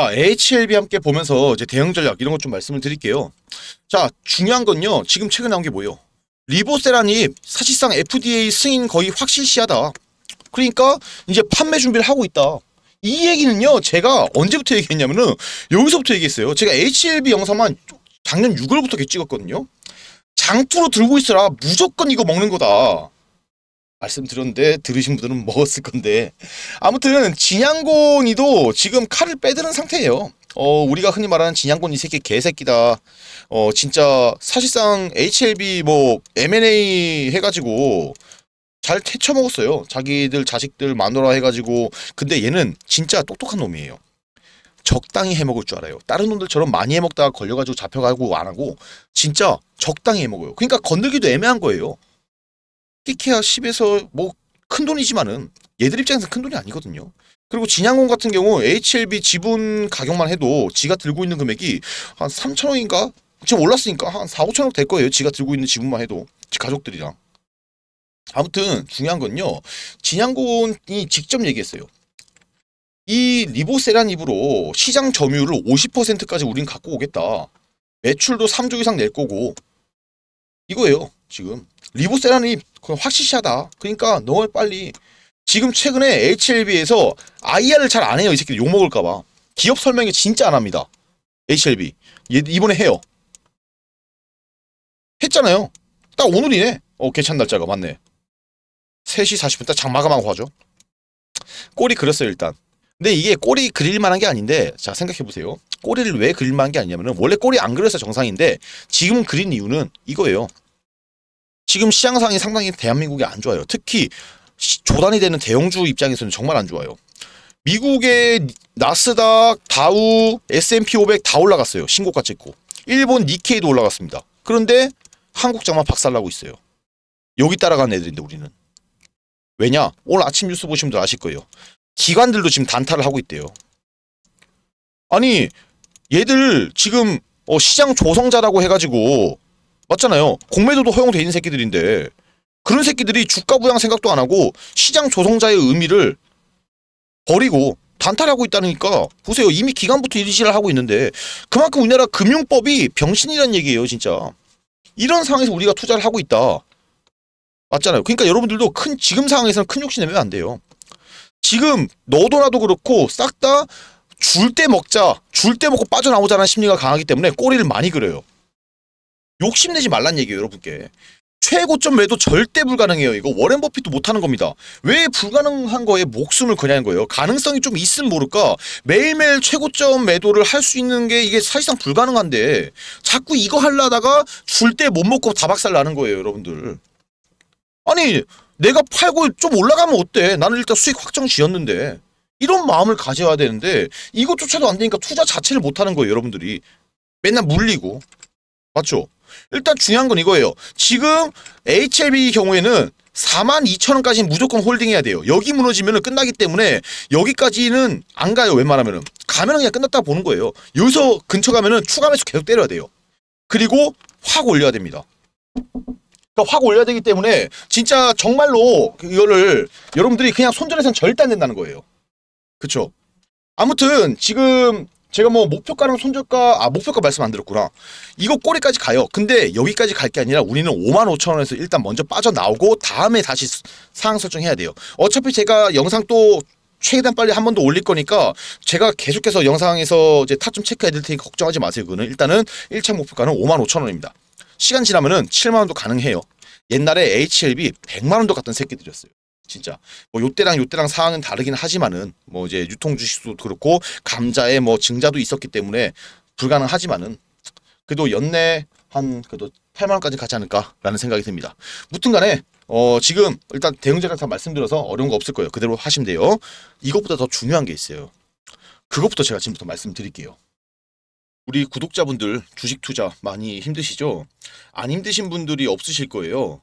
자, HLB 함께 보면서 이제 대응 전략 이런 것 좀 말씀을 드릴게요. 자, 중요한 건요. 지금 최근 나온 게 뭐예요? 리보세란이 사실상 FDA 승인 거의 확실시하다. 그러니까 이제 판매 준비를 하고 있다. 이 얘기는요. 제가 언제부터 얘기했냐면은 여기서부터 얘기했어요. 제가 HLB 영상만 작년 6월부터 찍었거든요. 장투로 들고 있어라. 무조건 이거 먹는 거다. 말씀드렸는데 들으신 분들은 먹었을 건데 아무튼 진양곤이도 지금 칼을 빼드는 상태예요. 어 우리가 흔히 말하는 진양곤 이 새끼 개새끼다. 어 진짜 사실상 HLB 뭐 M&A 해가지고 잘 퇴쳐먹었어요. 자기들 자식들 마누라 해가지고 근데 얘는 진짜 똑똑한 놈이에요. 적당히 해먹을 줄 알아요. 다른 놈들처럼 많이 해먹다가 걸려가지고 잡혀가고 안 하고 진짜 적당히 해먹어요. 그러니까 건들기도 애매한 거예요. 키케아 10에서 뭐 큰 돈이지만은 얘들 입장에서 큰 돈이 아니거든요. 그리고 진양곤 같은 경우 HLB 지분 가격만 해도 지가 들고 있는 금액이 한 3천억인가? 지금 올랐으니까 한 4, 5천억 될 거예요. 지가 들고 있는 지분만 해도. 가족들이랑. 아무튼 중요한 건요. 진양곤이 직접 얘기했어요. 이 리보세란입으로 시장 점유율을 50%까지 우린 갖고 오겠다. 매출도 3조 이상 낼 거고 이거예요. 지금 리보세란이 그건 확실시하다. 그러니까 너무 빨리 지금 최근에 HLB에서 IR을 잘 안 해요. 이새끼 욕먹을까 봐. 기업 설명이 진짜 안 합니다. HLB. 얘, 이번에 해요. 했잖아요. 딱 오늘이네. 어, 괜찮은 날짜가 맞네. 3시 40분 딱장 마감하고 하죠. 꼬리 그렸어요, 일단. 근데 이게 꼬리 그릴만한 게 아닌데 자 생각해보세요. 꼬리를 왜 그릴만한 게 아니냐면 원래 꼬리 안 그려서 정상인데 지금 그린 이유는 이거예요. 지금 시장 상황이 상당히 대한민국이 안 좋아요. 특히 조단이 되는 대형주 입장에서는 정말 안 좋아요. 미국의 나스닥, 다우, S&P 500 다 올라갔어요. 신고가 찍고. 일본 니케이도 올라갔습니다. 그런데 한국장만 박살나고 있어요. 여기 따라간 애들인데 우리는. 왜냐? 오늘 아침 뉴스 보시면 아실 거예요. 기관들도 지금 단타를 하고 있대요. 아니 얘들 지금 어, 시장 조성자라고 해가지고 맞잖아요. 공매도도 허용돼 있는 새끼들인데 그런 새끼들이 주가 부양 생각도 안 하고 시장 조성자의 의미를 버리고 단탈하고 있다니까 보세요. 이미 기간부터 일시를 하고 있는데 그만큼 우리나라 금융법이 병신이란 얘기예요. 진짜. 이런 상황에서 우리가 투자를 하고 있다. 맞잖아요. 그러니까 여러분들도 큰 지금 상황에서는 큰 욕심 내면 안 돼요. 지금 너도나도 그렇고 싹 다 줄 때 먹자, 줄 때 먹고 빠져나오자는 심리가 강하기 때문에 꼬리를 많이 그려요. 욕심내지 말란 얘기예요 여러분께 최고점 매도 절대 불가능해요 이거 워렌 버핏도 못하는 겁니다 왜 불가능한 거에 목숨을 거냐는 거예요 가능성이 좀 있음 모를까 매일매일 최고점 매도를 할 수 있는 게 이게 사실상 불가능한데 자꾸 이거 하려다가 줄 때 못 먹고 다박살 나는 거예요 여러분들 아니 내가 팔고 좀 올라가면 어때 나는 일단 수익 확정 지었는데 이런 마음을 가져야 되는데 이것조차도 안 되니까 투자 자체를 못하는 거예요 여러분들이 맨날 물리고 맞죠? 일단 중요한 건 이거예요. 지금 HLB 경우에는 4만 2천 원까지 무조건 홀딩해야 돼요. 여기 무너지면 끝나기 때문에 여기까지는 안 가요. 웬만하면은 가면 그냥 끝났다 보는 거예요. 여기서 근처 가면은 추가 매수 계속 때려야 돼요. 그리고 확 올려야 됩니다. 그러니까 확 올려야 되기 때문에 진짜 정말로 이거를 여러분들이 그냥 손절해서는 절대 안 된다는 거예요. 그쵸 아무튼 지금 제가 뭐 목표가랑 손절가 아 목표가 말씀 안 드렸구나 이거 꼬리까지 가요 근데 여기까지 갈 게 아니라 우리는 5만 5천 원에서 일단 먼저 빠져나오고 다음에 다시 상황 설정해야 돼요 어차피 제가 영상 또 최대한 빨리 한 번 더 올릴 거니까 제가 계속해서 영상에서 이제 탑좀체크해 드릴 테니까 걱정하지 마세요 그거는 일단은 1차 목표가는 5만 5천 원입니다 시간 지나면은 7만 원도 가능해요 옛날에 HLB 100만 원도 같은 새끼들이었어요 진짜 뭐 요때랑 요때랑 상황은 다르긴 하지만은 뭐 이제 유통 주식도 그렇고 감자의뭐 증자도 있었기 때문에 불가능하지만은 그래도 연내 한 그래도 8만 원까지 가지 않을까라는 생각이 듭니다. 무튼간에 어 지금 일단 대응제가 다 말씀드려서 어려운 거 없을 거예요. 그대로 하시면 돼요. 이것보다 더 중요한 게 있어요. 그것부터 제가 지금부터 말씀드릴게요. 우리 구독자분들 주식 투자 많이 힘드시죠? 안 힘드신 분들이 없으실 거예요.